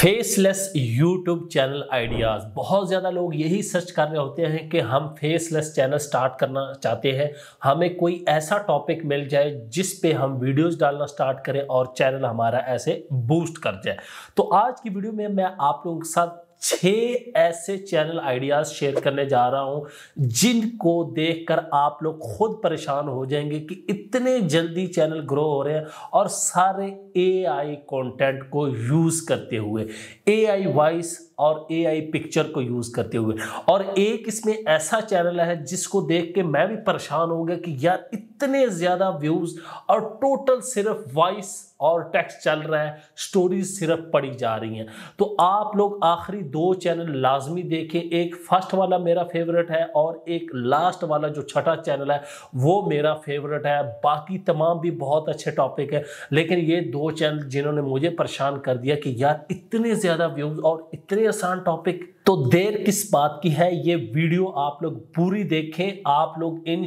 Faceless YouTube channel ideas बहुत ज़्यादा लोग यही सर्च कर रहे होते हैं कि हम फेसलेस चैनल स्टार्ट करना चाहते हैं हमें कोई ऐसा टॉपिक मिल जाए जिस पे हम वीडियोस डालना स्टार्ट करें और चैनल हमारा ऐसे बूस्ट कर जाए तो आज की वीडियो में मैं आप लोगों के साथ छः ऐसे चैनल आइडियाज़ शेयर करने जा रहा हूँ जिनको देखकर आप लोग खुद परेशान हो जाएंगे कि इतने जल्दी चैनल ग्रो हो रहे हैं और सारे एआई कंटेंट को यूज़ करते हुए एआई वॉइस और एआई पिक्चर को यूज़ करते हुए और एक इसमें ऐसा चैनल है जिसको देख के मैं भी परेशान हो गया कि यार इतने ज़्यादा व्यूज़ और टोटल सिर्फ वॉइस और टेक्स्ट चल रहा है स्टोरीज सिर्फ पढ़ी जा रही हैं तो आप लोग आखिरी दो चैनल लाजमी देखें एक फर्स्ट वाला मेरा फेवरेट है और एक लास्ट वाला जो छठा चैनल है वो मेरा फेवरेट है बाकी तमाम भी बहुत अच्छे टॉपिक है लेकिन ये दो चैनल जिन्होंने मुझे परेशान कर दिया कि यार इतने ज़्यादा व्यूज़ और इतने आसान टॉपिक तो देर किस बात की है ये वीडियो आप लोग पूरी देखें आप लोग इन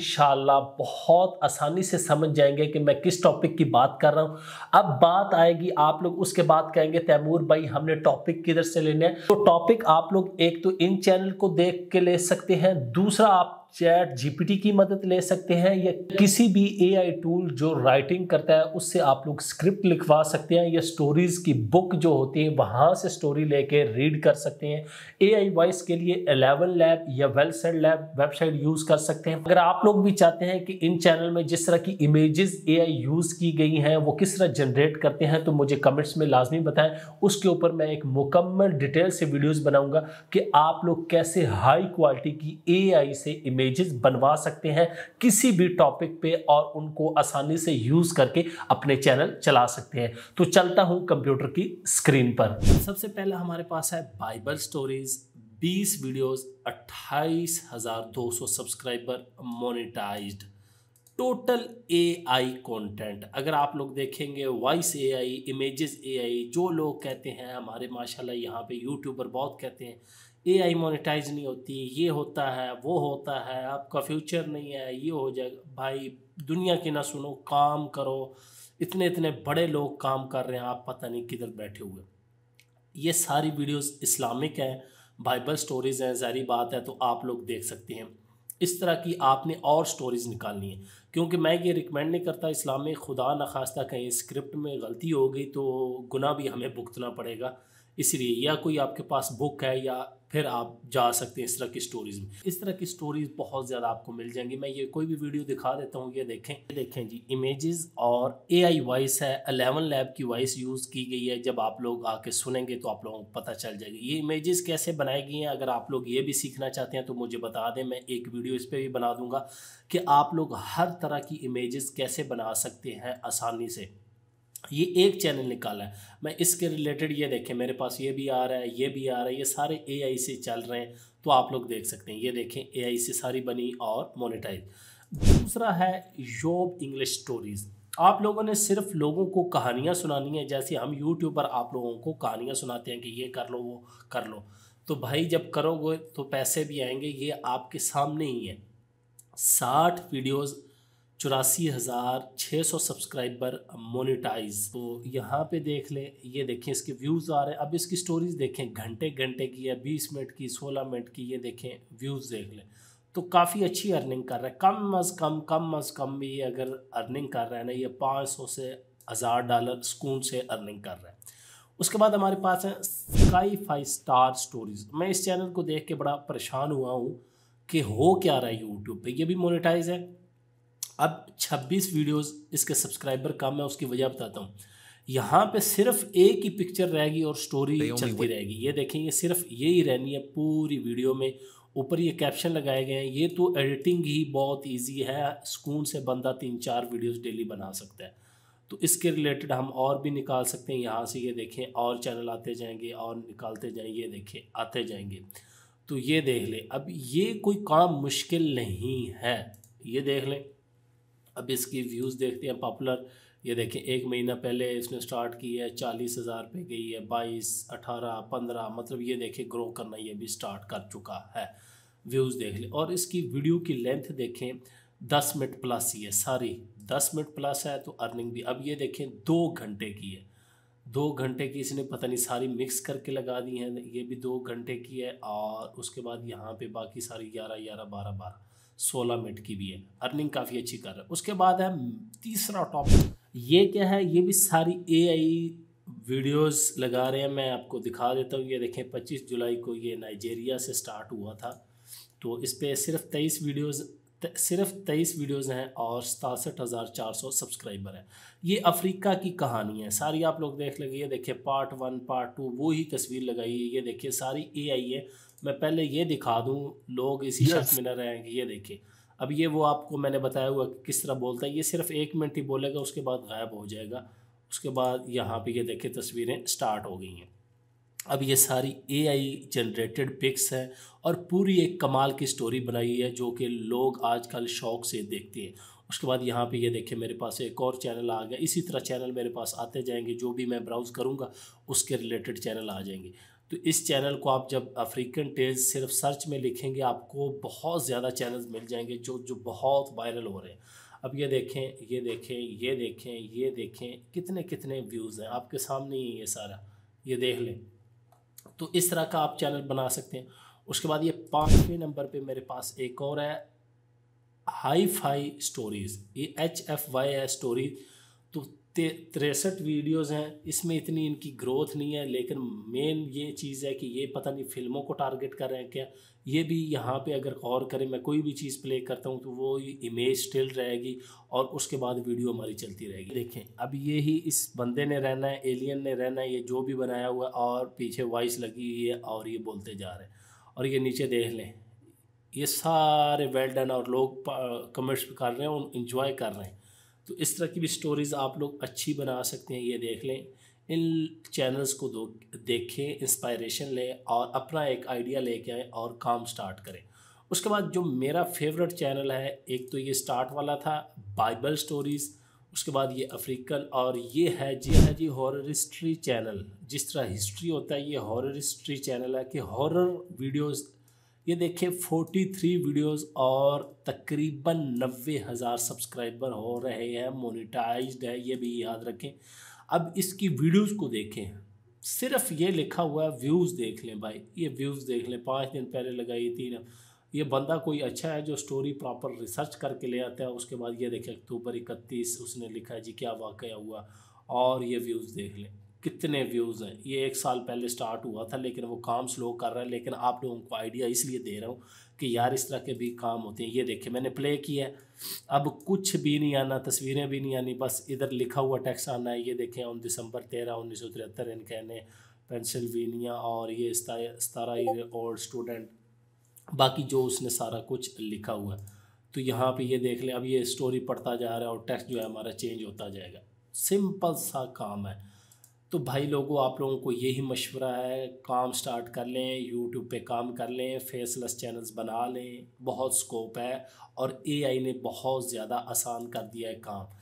बहुत आसानी से समझ जाएंगे कि मैं किस टॉपिक की बात कर रहा हूँ अब बात आएगी आप लोग उसके बाद कहेंगे तैमूर भाई हमने टॉपिक किधर से लेने हैं तो टॉपिक आप लोग एक तो इन चैनल को देख के ले सकते हैं दूसरा आप चैट जीपीटी की मदद ले सकते हैं या किसी भी एआई टूल जो राइटिंग करता है उससे आप लोग स्क्रिप्ट लिखवा सकते हैं या स्टोरीज़ की बुक जो होती है वहाँ से स्टोरी लेके रीड कर सकते हैं एआई वॉइस के लिए एलेवन लैब या वेलसेड लैब वेबसाइट यूज़ कर सकते हैं अगर आप लोग भी चाहते हैं कि इन चैनल में जिस तरह की इमेजेस ए यूज़ की गई हैं वो किस तरह जनरेट करते हैं तो मुझे कमेंट्स में लाजमी बताएं उसके ऊपर मैं एक मुकम्मल डिटेल से वीडियोज़ बनाऊँगा कि आप लोग कैसे हाई क्वालिटी की ए से इमेज इमेजेस बनवा सकते हैं किसी भी टॉपिक पे और उनको आसानी से यूज़ करके अपने चैनल चला सकते हैं तो चलता हूं कंप्यूटर की स्क्रीन पर सबसे पहला हमारे पास है Bible stories 20 videos 28,200 subscriber monetized total A I content अगर आप लोग देखेंगे voice A I image A आई जो लोग कहते हैं हमारे माशाल्लाह यहाँ पे यूट्यूबर बहुत कहते हैं एआई मोनेटाइज नहीं होती ये होता है वो होता है आपका फ्यूचर नहीं है ये हो जाएगा भाई दुनिया की ना सुनो काम करो इतने इतने बड़े लोग काम कर रहे हैं आप पता नहीं किधर बैठे हुए ये सारी वीडियोस इस्लामिक हैं बाइबल स्टोरीज़ हैं जारी बात है तो आप लोग देख सकते हैं इस तरह की आपने और स्टोरीज़ निकालनी है क्योंकि मैं ये रिकमेंड नहीं करता इस्लाम में खुदा नखास्ता कहीं स्क्रिप्ट में गलती हो गई तो गुना भी हमें भुगतना पड़ेगा इसलिए या कोई आपके पास बुक है या फिर आप जा सकते हैं इस तरह की स्टोरीज में इस तरह की स्टोरीज बहुत ज़्यादा आपको मिल जाएंगी मैं ये कोई भी वीडियो दिखा देता हूँ ये देखें ये देखें जी इमेजेस और एआई वॉइस है अलेवन लैब की वॉइस यूज़ की गई है जब आप लोग आके सुनेंगे तो आप लोगों को पता चल जाएगी ये इमेजेस कैसे बनाई गई हैं अगर आप लोग ये भी सीखना चाहते हैं तो मुझे बता दें मैं एक वीडियो इस पर भी बना दूंगा कि आप लोग हर तरह की इमेजेस कैसे बना सकते हैं आसानी से ये एक चैनल निकाला है मैं इसके रिलेटेड ये देखें मेरे पास ये भी आ रहा है ये भी आ रहा है ये सारे ए से चल रहे हैं तो आप लोग देख सकते हैं ये देखें ए से सारी बनी और मोनिटाइज दूसरा है योब इंग्लिश स्टोरीज़ आप लोगों ने सिर्फ लोगों को कहानियाँ सुनानी है जैसे हम यूट्यूब पर आप लोगों को कहानियाँ सुनाते हैं कि ये कर लो वो कर लो तो भाई जब करोगे तो पैसे भी आएंगे ये आपके सामने ही है साठ वीडियोज़ चौरासी हज़ार छः सौ सब्सक्राइबर मोनिटाइज तो यहाँ पे देख लें ये देखें इसके व्यूज़ आ रहे हैं अब इसकी स्टोरीज देखें घंटे घंटे की या बीस मिनट की सोलह मिनट की ये देखें व्यूज़ देख लें तो काफ़ी अच्छी अर्निंग कर रहा है कम अज़ कम कम अज़ कम भी ये अगर अर्निंग कर रहा है ना ये पाँच सौ से हज़ार डॉलर सुकून से अर्निंग कर रहा है उसके बाद हमारे पास है स्काई फाइव स्टार स्टोरीज मैं इस चैनल को देख के बड़ा परेशान हुआ हूँ कि हो क्या रहा है यूट्यूब पे ये भी मोनेटाइज है अब 26 वीडियोस इसके सब्सक्राइबर कम है उसकी वजह बताता हूँ यहाँ पे सिर्फ एक ही पिक्चर रहेगी और स्टोरी चलती रहेगी ये देखेंगे सिर्फ ये ही रहनी है पूरी वीडियो में ऊपर ये कैप्शन लगाए गए हैं ये तो एडिटिंग ही बहुत इजी है सुकून से बंदा तीन चार वीडियोस डेली बना सकता है तो इसके रिलेटेड हम और भी निकाल सकते हैं यहाँ से ये देखें और चैनल आते जाएंगे और निकालते जाएंगे ये देखें आते जाएंगे तो ये देख लें अब ये कोई काम मुश्किल नहीं है ये देख लें अब इसकी व्यूज़ देखते हैं पॉपुलर ये देखें एक महीना पहले इसने स्टार्ट की है चालीस हज़ार पे गई है बाईस अठारह पंद्रह मतलब ये देखें ग्रो करना ये भी स्टार्ट कर चुका है व्यूज़ देख लें और इसकी वीडियो की लेंथ देखें दस मिनट प्लस ही है सारी दस मिनट प्लस है तो अर्निंग भी अब ये देखें दो घंटे की है दो घंटे की इसने पता नहीं सारी मिक्स करके लगा दी है ये भी दो घंटे की है और उसके बाद यहाँ पे बाकी सारी ग्यारह ग्यारह बारह बारह सोलह मिनट की भी है अर्निंग काफ़ी अच्छी कर रहा है उसके बाद है तीसरा टॉपिक ये क्या है ये भी सारी ए आई वीडियोज़ लगा रहे हैं मैं आपको दिखा देता हूँ ये देखें 25 जुलाई को ये नाइजेरिया से स्टार्ट हुआ था तो इस पर सिर्फ तेईस वीडियोज़ सिर्फ तेईस वीडियोस हैं और सतासठ हज़ार चार सौ सब्सक्राइबर हैं ये अफ्रीका की कहानी है सारी आप लोग देख लगे ये देखिए पार्ट वन पार्ट टू वो ही तस्वीर लगाई है ये देखिए सारी ए आई है मैं पहले ये दिखा दूँ लोग इसी yes. शक में न रहेंगे ये देखिए अब ये वो आपको मैंने बताया हुआ कि किस तरह बोलता है ये सिर्फ एक मिनट ही बोलेगा उसके बाद गायब हो जाएगा उसके बाद यहाँ पे ये देखिए तस्वीरें स्टार्ट हो गई हैं अब ये सारी ए आई जनरेटेड पिक्स हैं और पूरी एक कमाल की स्टोरी बनाई है जो कि लोग आजकल शौक से देखते हैं उसके बाद यहाँ पे ये देखिए मेरे पास एक और चैनल आ गया इसी तरह चैनल मेरे पास आते जाएंगे जो भी मैं ब्राउज़ करूँगा उसके रिलेटेड चैनल आ जाएंगे तो इस चैनल को आप जब अफ्रीकन टेल्स सिर्फ सर्च में लिखेंगे आपको बहुत ज़्यादा चैनल मिल जाएंगे जो जो बहुत वायरल हो रहे हैं अब ये देखें ये देखें ये देखें ये देखें कितने कितने व्यूज़ हैं आपके सामने ही ये सारा ये देख लें तो इस तरह का आप चैनल बना सकते हैं उसके बाद ये पाँचवें नंबर पे मेरे पास एक और है हाई फाई स्टोरीज़ ये एच एफ वाई है स्टोरीज तिरसठ वीडियोस हैं इसमें इतनी इनकी ग्रोथ नहीं है लेकिन मेन ये चीज़ है कि ये पता नहीं फिल्मों को टारगेट कर रहे हैं क्या ये भी यहाँ पे अगर गौर करें मैं कोई भी चीज़ प्ले करता हूँ तो वो इमेज स्टिल रहेगी और उसके बाद वीडियो हमारी चलती रहेगी देखें अब ये ही इस बंदे ने रहना है एलियन ने रहना है ये जो भी बनाया हुआ है और पीछे वॉइस लगी हुई है और ये बोलते जा रहे हैं और ये नीचे देख लें ये सारे वेल डन और लोग कमेंट्स कर रहे हैं और इन्जॉय कर रहे हैं तो इस तरह की भी स्टोरीज़ आप लोग अच्छी बना सकते हैं ये देख लें इन चैनल्स को दो देखें इंस्पायरेशन लें और अपना एक आइडिया लेके आए और काम स्टार्ट करें उसके बाद जो मेरा फेवरेट चैनल है एक तो ये स्टार्ट वाला था बाइबल स्टोरीज़ उसके बाद ये अफ्रीकन और ये है जी है जी हॉरर हिस्ट्री चैनल जिस तरह हिस्ट्री होता है ये हॉरर हिस्ट्री चैनल है कि हॉरर वीडियोस ये देखिए 43 वीडियोस और तकरीबन नब्बे हज़ार सब्सक्राइबर हो रहे हैं मोनिटाइज्ड है ये भी याद रखें अब इसकी वीडियोस को देखें सिर्फ ये लिखा हुआ है व्यूज़ देख लें भाई ये व्यूज़ देख लें पाँच दिन पहले लगाई थी ये बंदा कोई अच्छा है जो स्टोरी प्रॉपर रिसर्च करके ले आता है उसके बाद ये देखें अक्टूबर इकतीस उसने लिखा है जी क्या वाक़ हुआ और ये व्यूज़ देख लें कितने व्यूज़ हैं ये एक साल पहले स्टार्ट हुआ था लेकिन वो काम स्लो कर रहा है लेकिन आप लोगों को आइडिया इसलिए दे रहा हूँ कि यार इस तरह के भी काम होते हैं ये देखिए मैंने प्ले किया है अब कुछ भी नहीं आना तस्वीरें भी नहीं आनी बस इधर लिखा हुआ टैक्स आना है ये देखें उन दिसंबर तेरह उन्नीस सौ तिहत्तर इनके ने पेंसिल्वेनिया और ये ये और स्टूडेंट बाकी जो उसने सारा कुछ लिखा हुआ है तो यहाँ पे ये देख लें अब ये स्टोरी पढ़ता जा रहा है और टेक्स्ट जो है हमारा चेंज होता जाएगा सिंपल सा काम है तो भाई लोगों आप लोगों को यही मशवरा है काम स्टार्ट कर लें यूट्यूब पे काम कर लें फेसलेस चैनल्स बना लें बहुत स्कोप है और एआई ने बहुत ज़्यादा आसान कर दिया है काम